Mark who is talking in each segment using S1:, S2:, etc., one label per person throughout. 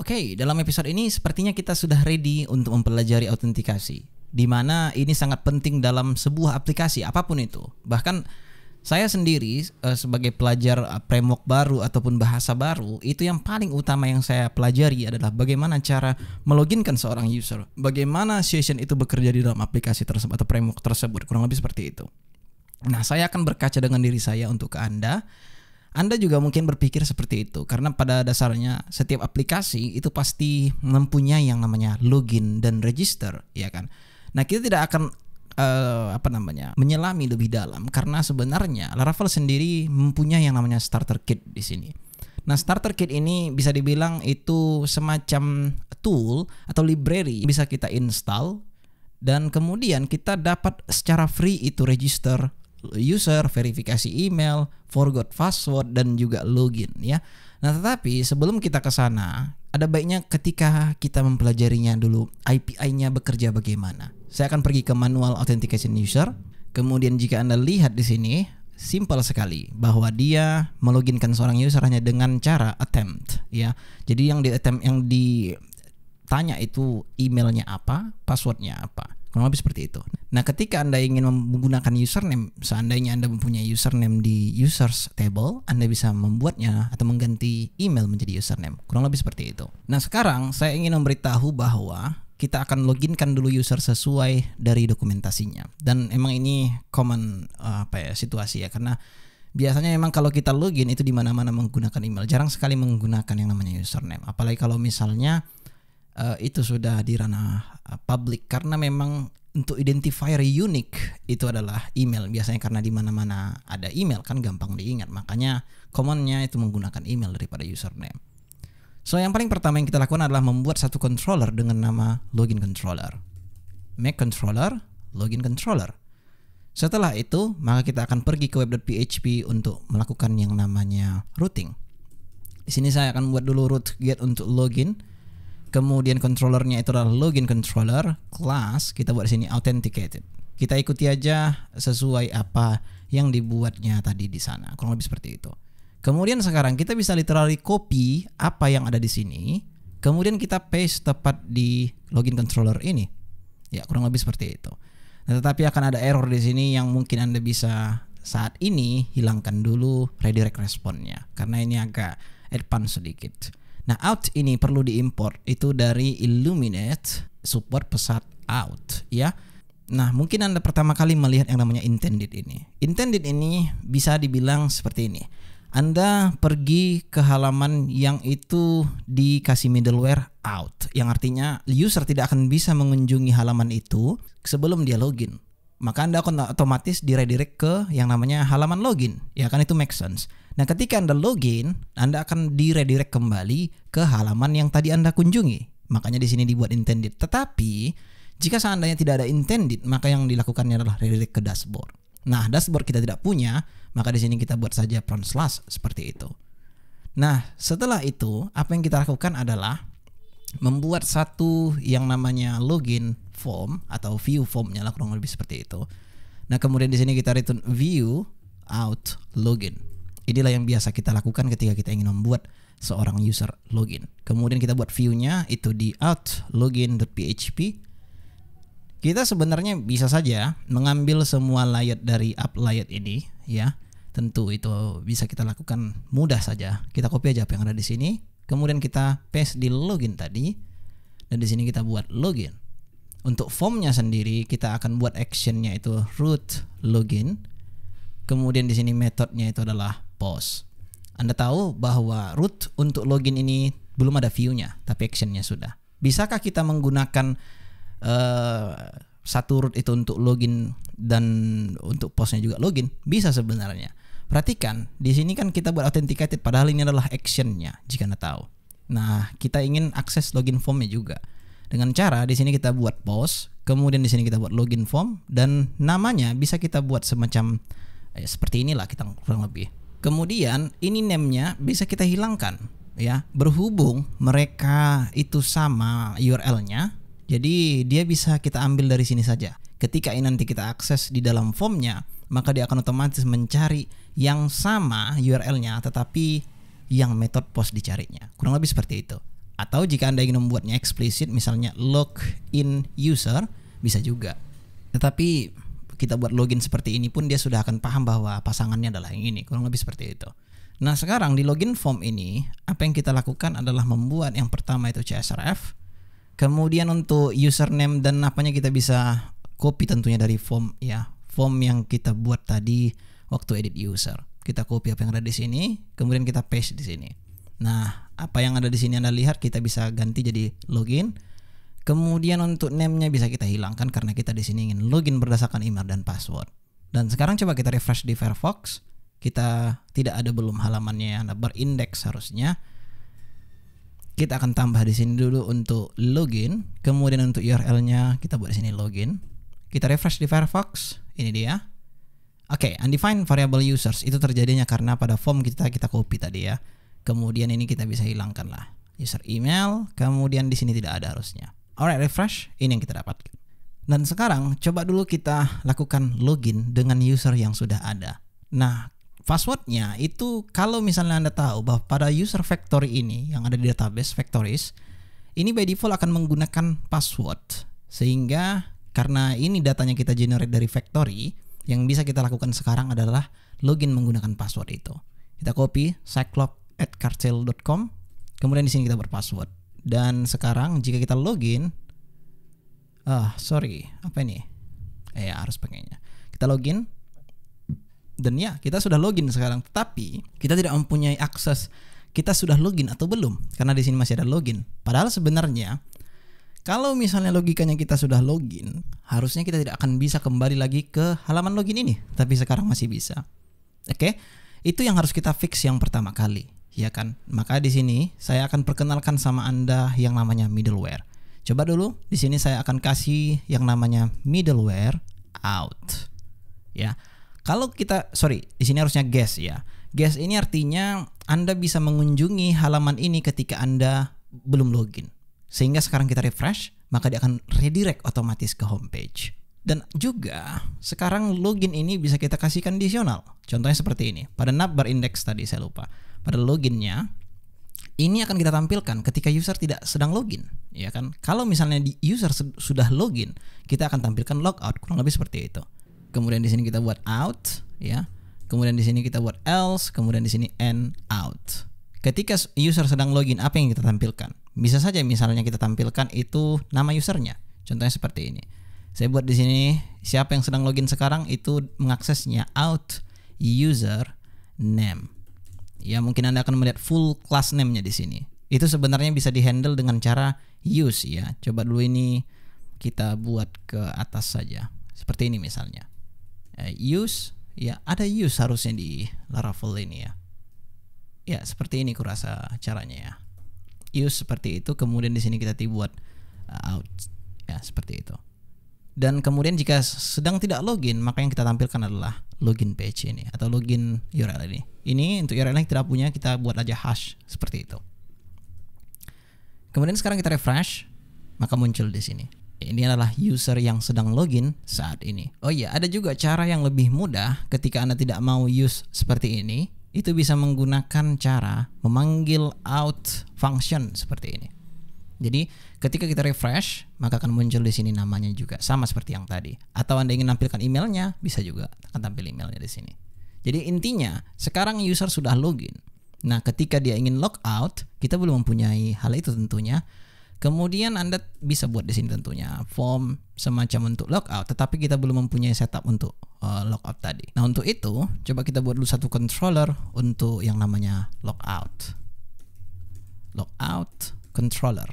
S1: Oke, okay, dalam episode ini sepertinya kita sudah ready untuk mempelajari autentikasi. Di mana ini sangat penting dalam sebuah aplikasi apapun itu. Bahkan saya sendiri eh, sebagai pelajar eh, framework baru ataupun bahasa baru, itu yang paling utama yang saya pelajari adalah bagaimana cara meloginkan seorang user, bagaimana session itu bekerja di dalam aplikasi tersebut atau framework tersebut, kurang lebih seperti itu. Nah, saya akan berkaca dengan diri saya untuk ke Anda anda juga mungkin berpikir seperti itu karena pada dasarnya setiap aplikasi itu pasti mempunyai yang namanya login dan register, ya kan? Nah, kita tidak akan uh, apa namanya? menyelami lebih dalam karena sebenarnya Laravel sendiri mempunyai yang namanya starter kit di sini. Nah, starter kit ini bisa dibilang itu semacam tool atau library bisa kita install dan kemudian kita dapat secara free itu register user, verifikasi email, forgot password dan juga login ya. Nah, tetapi sebelum kita ke sana, ada baiknya ketika kita mempelajarinya dulu API-nya bekerja bagaimana. Saya akan pergi ke manual authentication user. Kemudian jika Anda lihat di sini, simple sekali bahwa dia meloginkan seorang user hanya dengan cara attempt ya. Jadi yang di attempt yang ditanya itu emailnya apa, passwordnya apa. Kurang lebih seperti itu. Nah, ketika Anda ingin menggunakan username, seandainya Anda mempunyai username di users table, Anda bisa membuatnya atau mengganti email menjadi username. Kurang lebih seperti itu. Nah, sekarang saya ingin memberitahu bahwa kita akan loginkan dulu user sesuai dari dokumentasinya. Dan emang ini common eh, apa ya situasi ya karena biasanya emang kalau kita login itu di mana-mana menggunakan email. Jarang sekali menggunakan yang namanya username. Apalagi kalau misalnya uh, itu sudah di ranah uh, eh, publik karena memang untuk identifier unik itu adalah email biasanya karena di mana-mana ada email kan gampang diingat makanya commonnya itu menggunakan email daripada username. So yang paling pertama yang kita lakukan adalah membuat satu controller dengan nama login controller. Make controller, login controller. Setelah itu, maka kita akan pergi ke web.php untuk melakukan yang namanya routing. Di sini saya akan buat dulu root get untuk login kemudian controllernya itu adalah login controller class kita buat sini authenticated kita ikuti aja sesuai apa yang dibuatnya tadi di sana kurang lebih seperti itu kemudian sekarang kita bisa literally copy apa yang ada di sini kemudian kita paste tepat di login controller ini ya kurang lebih seperti itu nah, tetapi akan ada error di sini yang mungkin anda bisa saat ini hilangkan dulu redirect responnya karena ini agak advance sedikit Nah, out ini perlu diimpor itu dari Illuminate support pesat out ya. Nah, mungkin Anda pertama kali melihat yang namanya intended ini. Intended ini bisa dibilang seperti ini. Anda pergi ke halaman yang itu dikasih middleware out, yang artinya user tidak akan bisa mengunjungi halaman itu sebelum dia login. Maka Anda akan otomatis diredirect ke yang namanya halaman login, ya kan itu make sense. Nah, ketika Anda login, Anda akan diredirect kembali ke halaman yang tadi Anda kunjungi. Makanya di sini dibuat intended. Tetapi, jika seandainya tidak ada intended, maka yang dilakukannya adalah redirect ke dashboard. Nah, dashboard kita tidak punya, maka di sini kita buat saja front slash seperti itu. Nah, setelah itu, apa yang kita lakukan adalah membuat satu yang namanya login form atau view formnya lah kurang lebih seperti itu. Nah, kemudian di sini kita return view out login. Inilah yang biasa kita lakukan ketika kita ingin membuat seorang user login. Kemudian kita buat view-nya itu di out login php. Kita sebenarnya bisa saja mengambil semua layout dari app layout ini ya. Tentu itu bisa kita lakukan mudah saja. Kita copy aja apa yang ada di sini, kemudian kita paste di login tadi dan di sini kita buat login. Untuk formnya sendiri kita akan buat actionnya itu root login. Kemudian di sini metodenya itu adalah pause. Anda tahu bahwa root untuk login ini belum ada view-nya, tapi actionnya sudah. Bisakah kita menggunakan uh, satu root itu untuk login dan untuk postnya juga login? Bisa sebenarnya. Perhatikan, di sini kan kita buat authenticated, padahal ini adalah actionnya jika Anda tahu. Nah, kita ingin akses login formnya juga. Dengan cara di sini kita buat post, kemudian di sini kita buat login form dan namanya bisa kita buat semacam eh, seperti inilah kita kurang lebih. Kemudian ini name-nya bisa kita hilangkan ya. Berhubung mereka itu sama URL-nya, jadi dia bisa kita ambil dari sini saja. Ketika ini nanti kita akses di dalam formnya, maka dia akan otomatis mencari yang sama URL-nya tetapi yang metode post dicarinya. Kurang lebih seperti itu. Atau jika Anda ingin membuatnya eksplisit misalnya login user bisa juga. Tetapi kita buat login seperti ini pun dia sudah akan paham bahwa pasangannya adalah yang ini kurang lebih seperti itu nah sekarang di login form ini apa yang kita lakukan adalah membuat yang pertama itu CSRF kemudian untuk username dan apanya kita bisa copy tentunya dari form ya form yang kita buat tadi waktu edit user kita copy apa yang ada di sini kemudian kita paste di sini nah apa yang ada di sini anda lihat kita bisa ganti jadi login Kemudian untuk name-nya bisa kita hilangkan karena kita di sini ingin login berdasarkan email dan password. Dan sekarang coba kita refresh di Firefox. Kita tidak ada belum halamannya yang berindeks harusnya. Kita akan tambah di sini dulu untuk login, kemudian untuk URL-nya kita buat di sini login. Kita refresh di Firefox. Ini dia. Oke, okay, undefined variable users itu terjadinya karena pada form kita kita copy tadi ya. Kemudian ini kita bisa hilangkan lah. User email, kemudian di sini tidak ada harusnya. Alright, refresh. Ini yang kita dapat Dan sekarang coba dulu kita lakukan login dengan user yang sudah ada. Nah, passwordnya itu kalau misalnya Anda tahu bahwa pada user factory ini yang ada di database factories, ini by default akan menggunakan password. Sehingga karena ini datanya kita generate dari factory, yang bisa kita lakukan sekarang adalah login menggunakan password itu. Kita copy cyclop@cartel.com, kemudian di sini kita berpassword. Dan sekarang jika kita login, ah sorry, apa ini? Eh ya, harus pengennya. Kita login. Dan ya, kita sudah login sekarang, tetapi kita tidak mempunyai akses kita sudah login atau belum karena di sini masih ada login. Padahal sebenarnya kalau misalnya logikanya kita sudah login, harusnya kita tidak akan bisa kembali lagi ke halaman login ini, tapi sekarang masih bisa. Oke, okay? itu yang harus kita fix yang pertama kali ya kan? Maka di sini saya akan perkenalkan sama Anda yang namanya middleware. Coba dulu, di sini saya akan kasih yang namanya middleware out. Ya. Kalau kita sorry, di sini harusnya guest ya. Guest ini artinya Anda bisa mengunjungi halaman ini ketika Anda belum login. Sehingga sekarang kita refresh, maka dia akan redirect otomatis ke homepage. Dan juga sekarang login ini bisa kita kasih kondisional. Contohnya seperti ini. Pada number index tadi saya lupa. Pada loginnya ini akan kita tampilkan ketika user tidak sedang login, ya kan? Kalau misalnya di user sudah login, kita akan tampilkan logout kurang lebih seperti itu. Kemudian di sini kita buat out, ya. Kemudian di sini kita buat else, kemudian di sini end out. Ketika user sedang login, apa yang kita tampilkan? Bisa saja misalnya kita tampilkan itu nama usernya. Contohnya seperti ini. Saya buat di sini siapa yang sedang login sekarang itu mengaksesnya out user name. Ya mungkin Anda akan melihat full class name-nya di sini. Itu sebenarnya bisa dihandle dengan cara use ya. Coba dulu ini kita buat ke atas saja. Seperti ini misalnya. Ya, use ya ada use harusnya di Laravel ini ya. Ya, seperti ini kurasa caranya ya. Use seperti itu kemudian di sini kita dibuat uh, out ya seperti itu. Dan kemudian jika sedang tidak login, maka yang kita tampilkan adalah login page ini atau login URL ini. Ini untuk URL yang tidak punya kita buat aja hash seperti itu. Kemudian sekarang kita refresh, maka muncul di sini. Ini adalah user yang sedang login saat ini. Oh iya, ada juga cara yang lebih mudah ketika Anda tidak mau use seperti ini, itu bisa menggunakan cara memanggil out function seperti ini. Jadi ketika kita refresh, maka akan muncul di sini namanya juga sama seperti yang tadi. Atau Anda ingin tampilkan emailnya, bisa juga akan tampil emailnya di sini. Jadi intinya, sekarang user sudah login. Nah, ketika dia ingin log out, kita belum mempunyai hal itu tentunya. Kemudian Anda bisa buat di sini tentunya form semacam untuk logout, tetapi kita belum mempunyai setup untuk uh, eh, logout tadi. Nah untuk itu coba kita buat dulu satu controller untuk yang namanya logout, logout controller.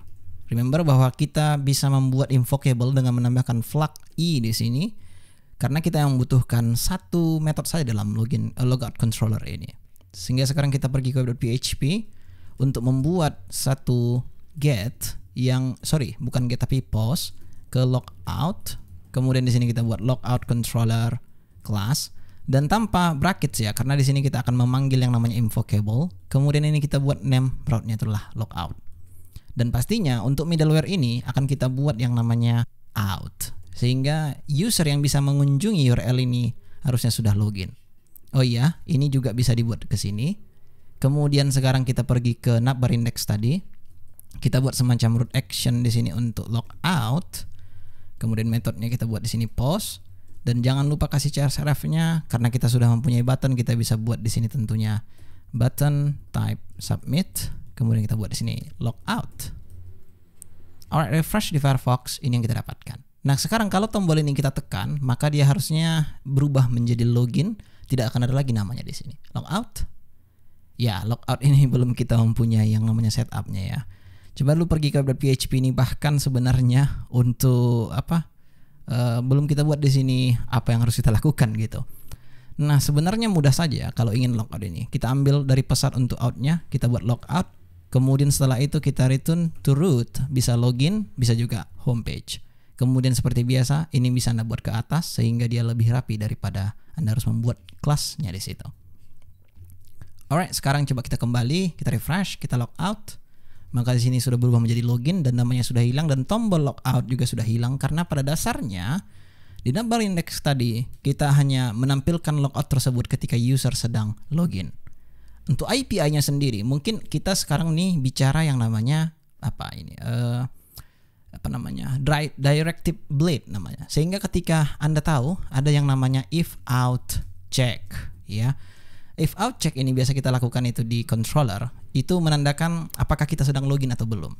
S1: Remember bahwa kita bisa membuat invocable dengan menambahkan flag i di sini karena kita yang membutuhkan satu metode saja dalam login uh, logout controller ini. Sehingga sekarang kita pergi ke .php untuk membuat satu get yang sorry bukan get tapi post ke logout. Kemudian di sini kita buat logout controller class dan tanpa bracket ya karena di sini kita akan memanggil yang namanya invocable. Kemudian ini kita buat name route-nya itulah logout. Dan pastinya untuk middleware ini akan kita buat yang namanya out. Sehingga user yang bisa mengunjungi URL ini harusnya sudah login. Oh iya, ini juga bisa dibuat ke sini. Kemudian sekarang kita pergi ke navbar index tadi. Kita buat semacam root action di sini untuk logout. Kemudian metodenya kita buat di sini post dan jangan lupa kasih CSRF-nya karena kita sudah mempunyai button kita bisa buat di sini tentunya button type submit kemudian kita buat di sini log out alright refresh di Firefox ini yang kita dapatkan nah sekarang kalau tombol ini kita tekan maka dia harusnya berubah menjadi login tidak akan ada lagi namanya di sini log out ya log out ini belum kita mempunyai yang namanya setupnya ya coba lu pergi ke PHP ini bahkan sebenarnya untuk apa uh, belum kita buat di sini apa yang harus kita lakukan gitu. Nah, sebenarnya mudah saja kalau ingin logout ini. Kita ambil dari pesan untuk outnya, kita buat logout. Kemudian setelah itu kita return to root, bisa login, bisa juga homepage. Kemudian seperti biasa, ini bisa Anda buat ke atas sehingga dia lebih rapi daripada Anda harus membuat kelasnya di situ. Alright, sekarang coba kita kembali, kita refresh, kita log out. Maka di sini sudah berubah menjadi login dan namanya sudah hilang dan tombol log out juga sudah hilang karena pada dasarnya di number index tadi kita hanya menampilkan logout tersebut ketika user sedang login untuk IPI-nya sendiri mungkin kita sekarang nih bicara yang namanya apa ini uh, apa namanya directive blade namanya sehingga ketika anda tahu ada yang namanya if out check ya if out check ini biasa kita lakukan itu di controller itu menandakan apakah kita sedang login atau belum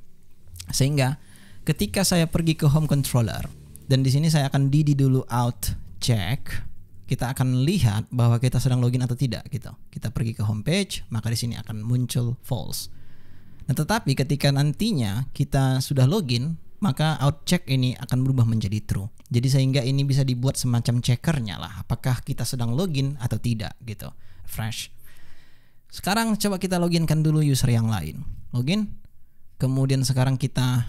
S1: sehingga ketika saya pergi ke home controller dan di sini saya akan didi dulu out check kita akan lihat bahwa kita sedang login atau tidak gitu. Kita pergi ke homepage, maka di sini akan muncul false. Nah, tetapi ketika nantinya kita sudah login, maka out check ini akan berubah menjadi true. Jadi sehingga ini bisa dibuat semacam checkernya lah, apakah kita sedang login atau tidak gitu. Fresh. Sekarang coba kita loginkan dulu user yang lain. Login. Kemudian sekarang kita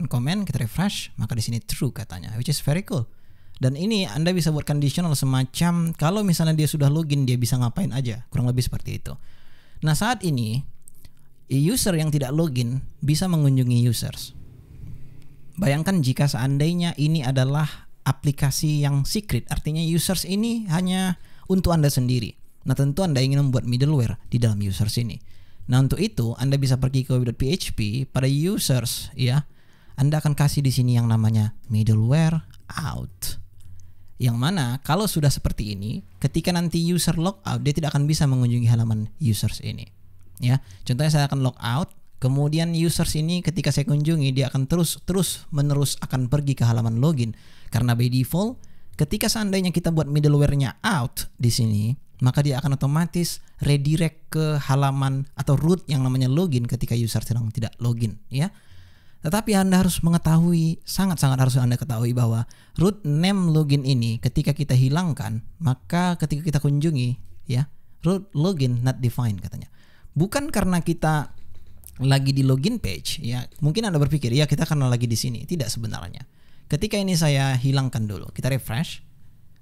S1: uncomment, kita refresh, maka di sini true katanya, which is very cool dan ini Anda bisa buat conditional semacam kalau misalnya dia sudah login dia bisa ngapain aja, kurang lebih seperti itu. Nah, saat ini user yang tidak login bisa mengunjungi users. Bayangkan jika seandainya ini adalah aplikasi yang secret, artinya users ini hanya untuk Anda sendiri. Nah, tentu Anda ingin membuat middleware di dalam users ini. Nah, untuk itu Anda bisa pergi ke web.php pada users ya. Anda akan kasih di sini yang namanya middleware out. Yang mana kalau sudah seperti ini, ketika nanti user logout, dia tidak akan bisa mengunjungi halaman users ini. Ya, contohnya saya akan logout, kemudian users ini ketika saya kunjungi dia akan terus terus menerus akan pergi ke halaman login karena by default ketika seandainya kita buat middleware-nya out di sini, maka dia akan otomatis redirect ke halaman atau root yang namanya login ketika user sedang tidak login ya tetapi Anda harus mengetahui, sangat-sangat harus Anda ketahui bahwa root name login ini ketika kita hilangkan, maka ketika kita kunjungi ya, root login not defined katanya. Bukan karena kita lagi di login page ya. Mungkin Anda berpikir, ya kita karena lagi di sini. Tidak sebenarnya. Ketika ini saya hilangkan dulu, kita refresh.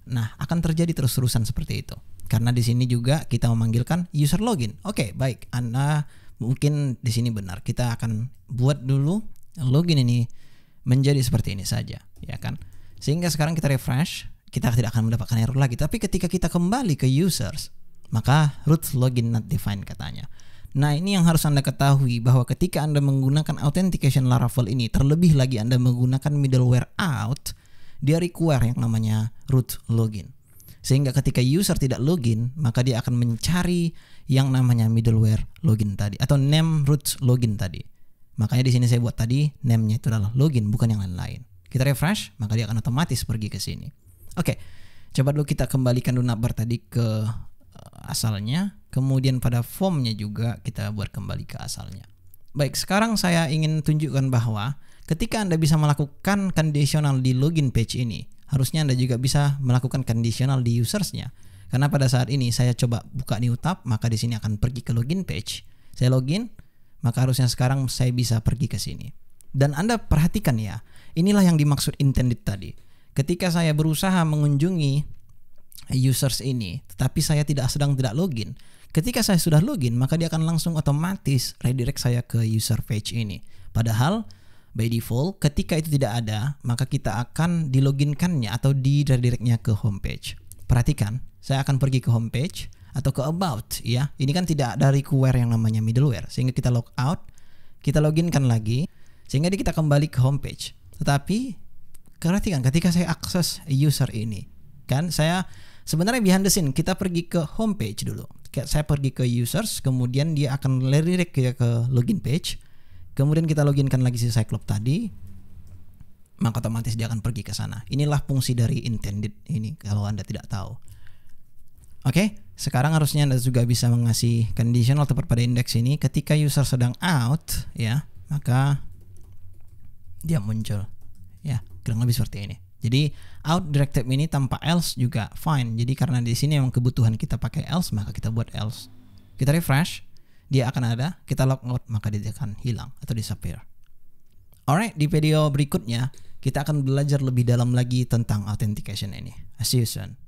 S1: Nah, akan terjadi terus-terusan seperti itu. Karena di sini juga kita memanggilkan user login. Oke, okay, baik. Anda mungkin di sini benar. Kita akan buat dulu login ini menjadi seperti ini saja, ya kan? Sehingga sekarang kita refresh, kita tidak akan mendapatkan error lagi. Tapi ketika kita kembali ke users, maka root login not defined katanya. Nah, ini yang harus Anda ketahui bahwa ketika Anda menggunakan authentication Laravel ini, terlebih lagi Anda menggunakan middleware out, dia require yang namanya root login. Sehingga ketika user tidak login, maka dia akan mencari yang namanya middleware login tadi atau name root login tadi. Makanya di sini saya buat tadi name-nya itu adalah login bukan yang lain-lain. Kita refresh, maka dia akan otomatis pergi ke sini. Oke. Okay. Coba dulu kita kembalikan dulu navbar tadi ke eh, asalnya, kemudian pada formnya juga kita buat kembali ke asalnya. Baik, sekarang saya ingin tunjukkan bahwa ketika Anda bisa melakukan conditional di login page ini, harusnya Anda juga bisa melakukan conditional di usersnya. Karena pada saat ini saya coba buka new tab, maka di sini akan pergi ke login page. Saya login, maka harusnya sekarang saya bisa pergi ke sini. Dan Anda perhatikan ya, inilah yang dimaksud intended tadi. Ketika saya berusaha mengunjungi users ini, tetapi saya tidak sedang tidak login. Ketika saya sudah login, maka dia akan langsung otomatis redirect saya ke user page ini. Padahal by default ketika itu tidak ada, maka kita akan diloginkannya atau di redirectnya ke homepage. Perhatikan, saya akan pergi ke homepage atau ke about ya. Ini kan tidak ada require yang namanya middleware sehingga kita log out, kita loginkan lagi sehingga kita kembali ke homepage. Tetapi perhatikan ketika saya akses user ini kan saya sebenarnya behind the scene kita pergi ke homepage dulu. Saya pergi ke users, kemudian dia akan lirik ke, ke login page. Kemudian kita loginkan lagi si Cyclop tadi, maka otomatis dia akan pergi ke sana. Inilah fungsi dari intended ini kalau Anda tidak tahu. Oke. Okay? sekarang harusnya Anda juga bisa mengasih conditional tepat pada indeks ini ketika user sedang out ya maka dia muncul ya kurang lebih seperti ini jadi out directed ini tanpa else juga fine jadi karena di sini memang kebutuhan kita pakai else maka kita buat else kita refresh dia akan ada kita log out maka dia akan hilang atau disappear alright di video berikutnya kita akan belajar lebih dalam lagi tentang authentication ini see you soon